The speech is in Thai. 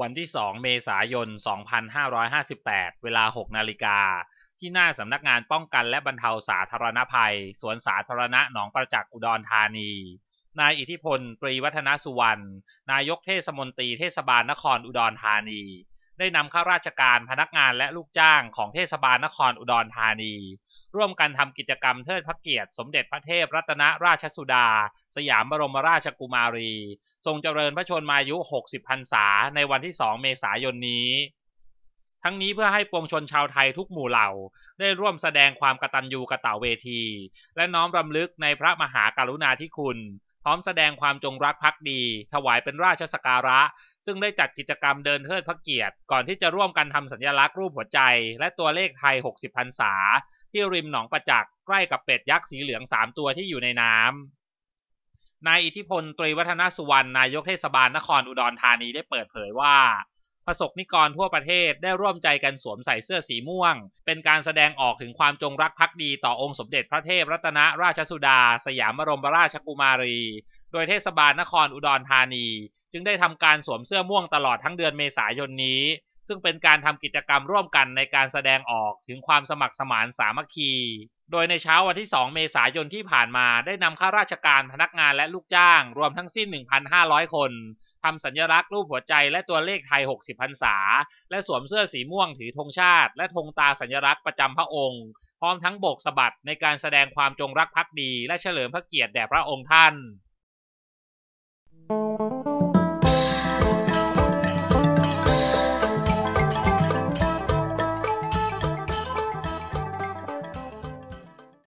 วันที่ 2 เมษายน 2558 เวลา 6 นาฬิกา ที่หน้าสำนักงานป้องกันและบรรเทาสาธารณภัย สวนสาธารณะหนองประจักษ์อุดรธานี นายอิทธิพลตรีวัฒนสุวรรณนายกเทศมนตรีเทศบาลนครอุดรธานีได้นำข้าราชการพนักงานและลูกจ้างของเทศบาลนครอุดรธานี ร่วมกันทำกิจกรรมเทิดพระเกียรติ สมเด็จพระเทพรัตนราชสุดา สยามบรมราชกุมารี ทรงเจริญพระชนมายุ 60พรรษาในวันที่ 2 เมษายนนี้ ทั้งนี้เพื่อให้ปวงชนชาวไทยทุกหมู่เหล่าได้ร่วมแสดงความกตัญญูกะตะเวที และน้อมรำลึกในพระมหากรุณาธิคุณร้อมแสดงความจงรักภักดี ถวายเป็นราชสการะ ซึ่งได้จัดกิจกรรมเดินเทิดพระเกียรติ ก่อนที่จะร่วมกันทำสัญลักษณ์รูปหัวใจและตัวเลขไทย 60พรรษาที่ริมหนองประจักษ์ใกล้กับเป็ดยักษ์สีเหลือง 3 ตัวที่อยู่ในน้ำนายอิทธิพลตรีวัฒนสุวรรณนายกเทศบาลนครอุดรธานีได้เปิดเผยว่าประสบนิกรทั่วประเทศได้ร่วมใจกันสวมใส่เสื้อสีม่วง เป็นการแสดงออกถึงความจงรักภักดีต่อองค์สมเด็จพระเทพรัตนราชสุดา สยามบรมราชกุมารี โดยเทศบาลนครอุดรธานี จึงได้ทำการสวมเสื้อม่วงตลอดทั้งเดือนเมษายนนี้ ซึ่งเป็นการทำกิจกรรมร่วมกันในการแสดงออกถึงความสมัครสมานสามัคคีโดยในเช้าวันที่ 2 เมษายนที่ผ่านมาได้นำข้าราชการพนักงานและลูกจ้าง รวมทั้งสิ้น 1,500 คนทำสัญลักษณ์รูปหัวใจและตัวเลขไทย 60พรรษา และสวมเสื้อสีม่วงถือธงชาติ และธงตาสัญลักษณ์ประจำพระองค์พร้อมทั้งโบกสะบัดในการแสดงความจงรักภักดี และเฉลิมพระเกียรติแด่พระองค์ท่าน